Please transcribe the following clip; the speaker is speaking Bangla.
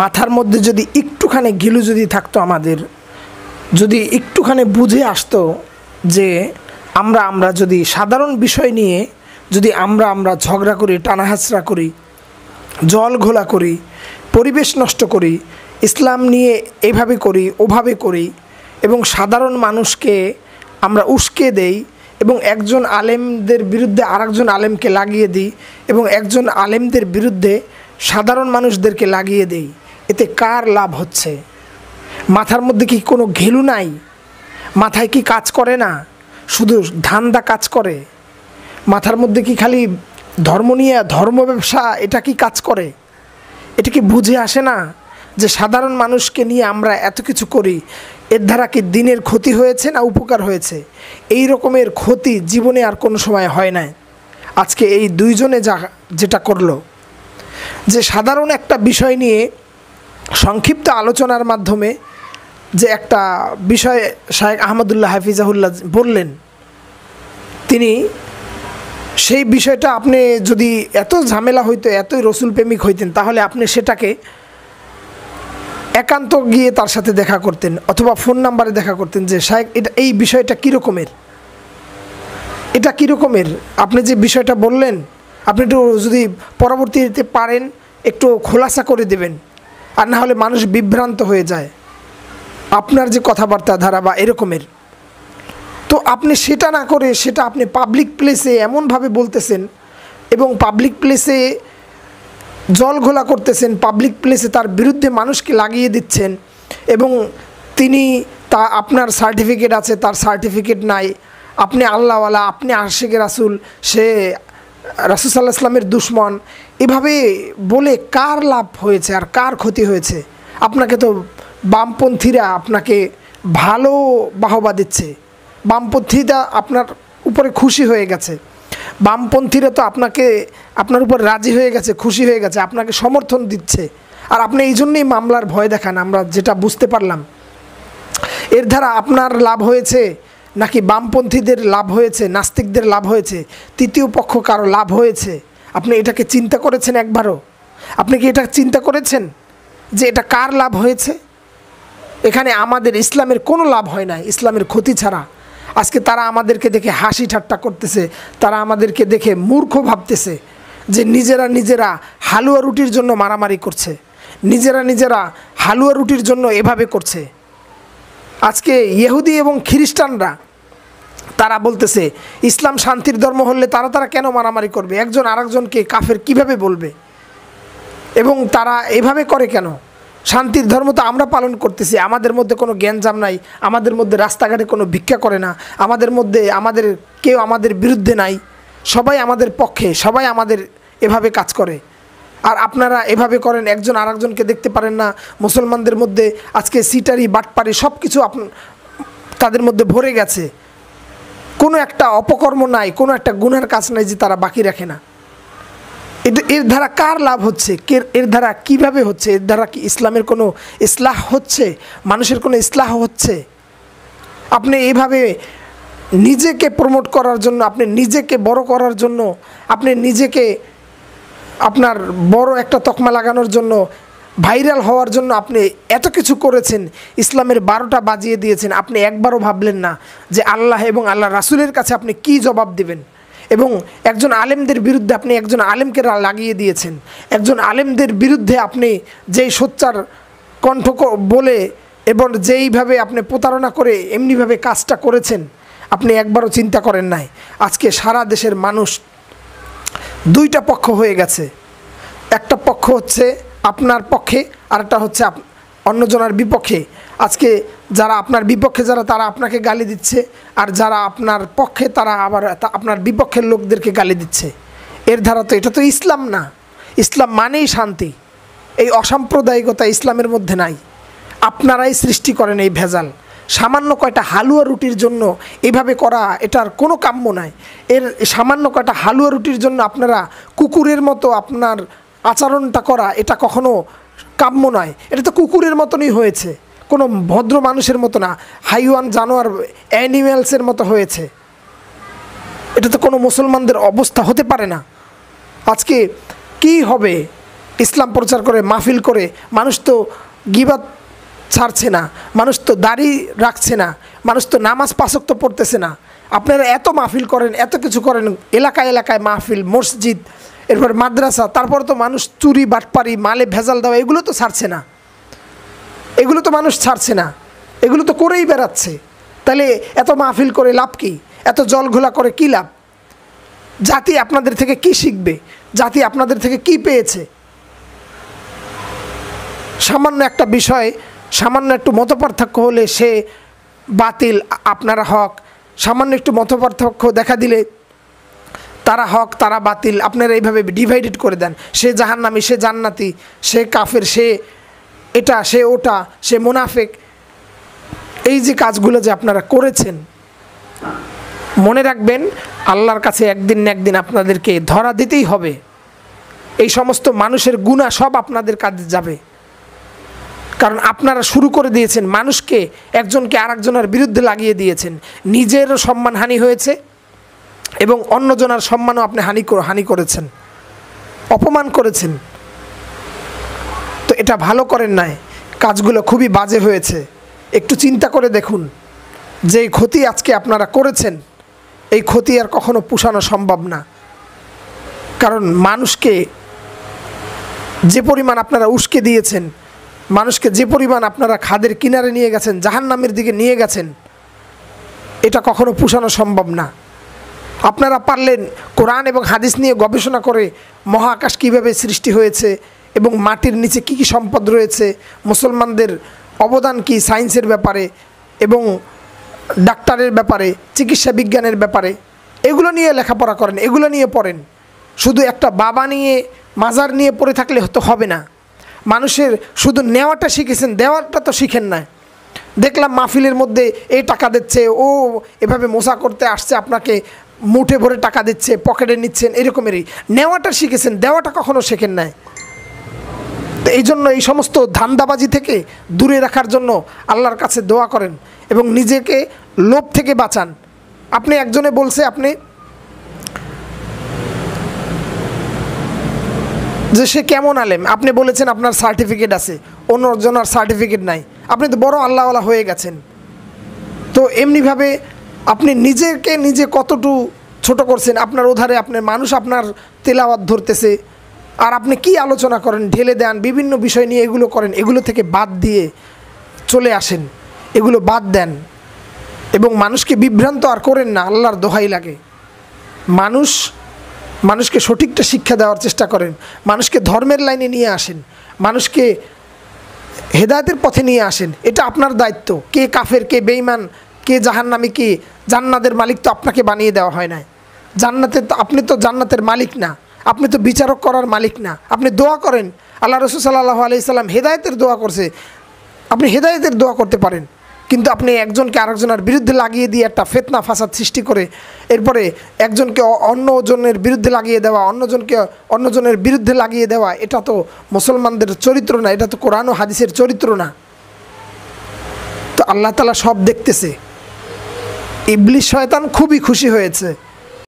মাথার মধ্যে যদি একটুখানি গিলু যদি থাকতো আমাদের যদি একটুখানি বুঝে আসতো যে আমরা আমরা যদি সাধারণ বিষয় নিয়ে যদি আমরা আমরা ঝগড়া করি টানাহাচড়া করি জল ঘোলা করি পরিবেশ নষ্ট করি ইসলাম নিয়ে এভাবে করি ওভাবে করি এবং সাধারণ মানুষকে আমরা উস্কে দেই এবং একজন আলেমদের বিরুদ্ধে আরেকজন আলেমকে লাগিয়ে দিই এবং একজন আলেমদের বিরুদ্ধে সাধারণ মানুষদেরকে লাগিয়ে দেই এতে কার লাভ হচ্ছে মাথার মধ্যে কি কোনো ঘেলু নাই মাথায় কি কাজ করে না শুধু ধান্দা কাজ করে মাথার মধ্যে কি খালি ধর্ম নিয়ে ধর্ম ব্যবসা এটা কি কাজ করে এটা কি বুঝে আসে না যে সাধারণ মানুষকে নিয়ে আমরা এত কিছু করি এর দ্বারা কি দিনের ক্ষতি হয়েছে না উপকার হয়েছে এই রকমের ক্ষতি জীবনে আর কোনো সময় হয় না আজকে এই দুইজনে যা যেটা করলো যে সাধারণ একটা বিষয় নিয়ে সংক্ষিপ্ত আলোচনার মাধ্যমে যে একটা বিষয়ে শাহেক আহমদুল্লাহ হাফিজাহুল্লাহ বললেন তিনি সেই বিষয়টা আপনি যদি এত ঝামেলা হইতো এতই রসুল প্রেমিক হইতেন তাহলে আপনি সেটাকে একান্ত গিয়ে তার সাথে দেখা করতেন অথবা ফোন নাম্বারে দেখা করতেন যে শাহেক এটা এই বিষয়টা কীরকমের এটা কীরকমের আপনি যে বিষয়টা বললেন আপনি একটু যদি পরবর্তীতে পারেন একটু খোলাসা করে দেবেন আর না হলে মানুষ বিভ্রান্ত হয়ে যায় আপনার যে কথাবার্তা ধারা বা এরকমের তো আপনি সেটা না করে সেটা আপনি পাবলিক প্লেসে এমনভাবে বলতেছেন এবং পাবলিক প্লেসে জল ঘোলা করতেছেন পাবলিক প্লেসে তার বিরুদ্ধে মানুষকে লাগিয়ে দিচ্ছেন এবং তিনি তা আপনার সার্টিফিকেট আছে তার সার্টিফিকেট নাই আপনি আল্লাহওয়ালা আপনি আশেখ রাসুল সে রাসুসাল্লাহ ইসলামের দুশ্মন এভাবে বলে কার লাভ হয়েছে আর কার ক্ষতি হয়েছে আপনাকে তো বামপন্থীরা আপনাকে ভালো বাহবা দিচ্ছে বামপন্থীরা আপনার উপরে খুশি হয়ে গেছে বামপন্থীরা তো আপনাকে আপনার উপর রাজি হয়ে গেছে খুশি হয়ে গেছে আপনাকে সমর্থন দিচ্ছে আর আপনি এই জন্যই মামলার ভয় দেখান আমরা যেটা বুঝতে পারলাম এর দ্বারা আপনার লাভ হয়েছে নাকি বামপন্থীদের লাভ হয়েছে নাস্তিকদের লাভ হয়েছে তৃতীয় পক্ষ কারো লাভ হয়েছে আপনি এটাকে চিন্তা করেছেন একবারও আপনি কি এটা চিন্তা করেছেন যে এটা কার লাভ হয়েছে এখানে আমাদের ইসলামের কোনো লাভ হয় না ইসলামের ক্ষতি ছাড়া আজকে তারা আমাদেরকে দেখে হাসি ঠাট্টা করতেছে তারা আমাদেরকে দেখে মূর্খ ভাবতেছে যে নিজেরা নিজেরা হালুয়া রুটির জন্য মারামারি করছে নিজেরা নিজেরা হালুয়া রুটির জন্য এভাবে করছে আজকে ইহুদি এবং খ্রিস্টানরা তারা বলতেছে ইসলাম শান্তির ধর্ম হলে তারা তারা কেন মারামারি করবে একজন আরেকজনকে কাফের কিভাবে বলবে এবং তারা এভাবে করে কেন শান্তির ধর্ম তো আমরা পালন করতেছি আমাদের মধ্যে কোনো জ্ঞানজাম নাই আমাদের মধ্যে রাস্তাঘাটে কোনো ভিক্ষা করে না আমাদের মধ্যে আমাদের কেউ আমাদের বিরুদ্ধে নাই সবাই আমাদের পক্ষে সবাই আমাদের এভাবে কাজ করে আর আপনারা এভাবে করেন একজন আরেকজনকে দেখতে পারেন না মুসলমানদের মধ্যে আজকে সিটারি বাটপারি সব কিছু তাদের মধ্যে ভরে গেছে কোনো একটা অপকর্ম নাই কোনো একটা গুণের কাজ নাই যে তারা বাকি রাখে না এর দ্বারা কার লাভ হচ্ছে কে এর দ্বারা কিভাবে হচ্ছে এর দ্বারা কি ইসলামের কোনো ইসলাহ হচ্ছে মানুষের কোনো ইসলাহ হচ্ছে আপনি এইভাবে নিজেকে প্রমোট করার জন্য আপনি নিজেকে বড় করার জন্য আপনি নিজেকে আপনার বড় একটা তকমা লাগানোর জন্য ভাইরাল হওয়ার জন্য আপনি এত কিছু করেছেন ইসলামের বারোটা বাজিয়ে দিয়েছেন আপনি একবারও ভাবলেন না যে আল্লাহ এবং আল্লাহ রাসুলের কাছে আপনি কি জবাব দেবেন এবং একজন আলেমদের বিরুদ্ধে আপনি একজন আলেমকে লাগিয়ে দিয়েছেন একজন আলেমদের বিরুদ্ধে আপনি যেই সোচ্চার কণ্ঠ বলে এবং যেইভাবে আপনি প্রতারণা করে এমনিভাবে কাজটা করেছেন আপনি একবারও চিন্তা করেন নাই আজকে সারা দেশের মানুষ দুইটা পক্ষ হয়ে গেছে একটা পক্ষ হচ্ছে আপনার পক্ষে আর একটা হচ্ছে অন্যজনার বিপক্ষে আজকে যারা আপনার বিপক্ষে যারা তারা আপনাকে গালি দিচ্ছে আর যারা আপনার পক্ষে তারা আবার আপনার বিপক্ষের লোকদেরকে গালি দিচ্ছে এর ধারা তো এটা তো ইসলাম না ইসলাম মানেই শান্তি এই অসাম্প্রদায়িকতা ইসলামের মধ্যে নাই আপনারাই সৃষ্টি করেন এই ভেজাল সামান্য কয়টা হালুয়া রুটির জন্য এভাবে করা এটার কোনো কাম্য নাই এর সামান্য কয়টা হালুয়া রুটির জন্য আপনারা কুকুরের মতো আপনার আচরণটা করা এটা কখনো কাম্য নয় এটা তো কুকুরের মতনই হয়েছে কোনো ভদ্র মানুষের মতো না হাইওয়ান জানোয়ার অ্যানিম্যালসের মতো হয়েছে এটা তো কোনো মুসলমানদের অবস্থা হতে পারে না আজকে কি হবে ইসলাম প্রচার করে মাহফিল করে মানুষ তো গিবাত ছাড়ছে না মানুষ তো দাড়ি রাখছে না মানুষ তো নামাজ পাশক্ত পড়তেছে না আপনারা এত মাহফিল করেন এত কিছু করেন এলাকায় এলাকায় মাহফিল মসজিদ এরপর মাদ্রাসা তারপর তো মানুষ চুরি বাটপারি মালে ভেজাল দেওয়া এগুলো তো ছাড়ছে না এগুলো তো মানুষ ছাড়ছে না এগুলো তো করেই বেড়াচ্ছে তাহলে এত মাহফিল করে লাভ কি এত জল ঘোলা করে কী লাভ জাতি আপনাদের থেকে কি শিখবে জাতি আপনাদের থেকে কি পেয়েছে সামান্য একটা বিষয় সামান্য একটু মতপার্থক্য হলে সে বাতিল আপনারা হক সামান্য একটু মতপার্থক্য দেখা দিলে তারা হক তারা বাতিল আপনারা এইভাবে ডিভাইডেড করে দেন সে জাহান্নামি সে জান্নাতি সে কাফের সে এটা সে ওটা সে মুনাফেক এই যে কাজগুলো যে আপনারা করেছেন মনে রাখবেন আল্লাহর কাছে একদিন না একদিন আপনাদেরকে ধরা দিতেই হবে এই সমস্ত মানুষের গুণা সব আপনাদের কাজে যাবে কারণ আপনারা শুরু করে দিয়েছেন মানুষকে একজনকে আর বিরুদ্ধে লাগিয়ে দিয়েছেন নিজেরও সম্মানহানি হয়েছে এবং অন্যজনার সম্মানও আপনি হানি হানি করেছেন অপমান করেছেন তো এটা ভালো করেন নাই কাজগুলো খুবই বাজে হয়েছে একটু চিন্তা করে দেখুন যে ক্ষতি আজকে আপনারা করেছেন এই ক্ষতি আর কখনো পুষানো সম্ভব না কারণ মানুষকে যে পরিমাণ আপনারা উস্কে দিয়েছেন মানুষকে যে পরিমাণ আপনারা খাদের কিনারে নিয়ে গেছেন জাহান্নামের দিকে নিয়ে গেছেন এটা কখনো পুষানো সম্ভব না আপনারা পারলেন কোরআন এবং হাদিস নিয়ে গবেষণা করে মহাকাশ কিভাবে সৃষ্টি হয়েছে এবং মাটির নিচে কি কি সম্পদ রয়েছে মুসলমানদের অবদান কি সায়েন্সের ব্যাপারে এবং ডাক্তারের ব্যাপারে চিকিৎসা বিজ্ঞানের ব্যাপারে এগুলো নিয়ে লেখাপড়া করেন এগুলো নিয়ে পড়েন শুধু একটা বাবা নিয়ে মাজার নিয়ে পড়ে থাকলে তো হবে না মানুষের শুধু নেওয়াটা শিখেছেন দেওয়াটা তো শিখেন না দেখলাম মাহফিলের মধ্যে এই টাকা দিচ্ছে ও এভাবে মোসা করতে আসছে আপনাকে মুঠে ভরে টাকা দিচ্ছে পকেটে নিচ্ছেন এরকমেরই নেওয়াটা শিখেছেন দেওয়াটা কখনো শেখেন নাই তো এই জন্য এই সমস্ত ধান্দাবাজি থেকে দূরে রাখার জন্য আল্লাহর কাছে দোয়া করেন এবং নিজেকে লোভ থেকে বাঁচান আপনি একজনে বলছে আপনি যে সে কেমন আলেম আপনি বলেছেন আপনার সার্টিফিকেট আছে আর সার্টিফিকেট নাই আপনি তো বড় আল্লাহওয়ালা হয়ে গেছেন তো এমনিভাবে আপনি নিজেকে নিজে কতটু ছোট করছেন আপনার ওধারে আপনার মানুষ আপনার তেলাওয়াত ধরতেছে আর আপনি কি আলোচনা করেন ঢেলে দেন বিভিন্ন বিষয় নিয়ে এগুলো করেন এগুলো থেকে বাদ দিয়ে চলে আসেন এগুলো বাদ দেন এবং মানুষকে বিভ্রান্ত আর করেন না আল্লাহর দোহাই লাগে মানুষ মানুষকে সঠিকটা শিক্ষা দেওয়ার চেষ্টা করেন মানুষকে ধর্মের লাইনে নিয়ে আসেন মানুষকে হেদায়তের পথে নিয়ে আসেন এটা আপনার দায়িত্ব কে কাফের কে বেইমান কে জাহান্নামি কে জান্নাতের মালিক তো আপনাকে বানিয়ে দেওয়া হয় নাই জান্নাতের তো আপনি তো জান্নাতের মালিক না আপনি তো বিচারক করার মালিক না আপনি দোয়া করেন আল্লাহ রসুল সাল্লাহ সাল্লাম হেদায়তের দোয়া করছে আপনি হেদায়তের দোয়া করতে পারেন কিন্তু আপনি একজনকে আরেকজনের বিরুদ্ধে লাগিয়ে দিয়ে একটা ফেতনা ফাসাদ সৃষ্টি করে এরপরে একজনকে অন্যজনের বিরুদ্ধে লাগিয়ে দেওয়া অন্যজনকে অন্যজনের বিরুদ্ধে লাগিয়ে দেওয়া এটা তো মুসলমানদের চরিত্র না এটা তো কোরআন ও হাদিসের চরিত্র না তো আল্লাহ তালা সব দেখতেছে ইবলিশ শয়তান খুবই খুশি হয়েছে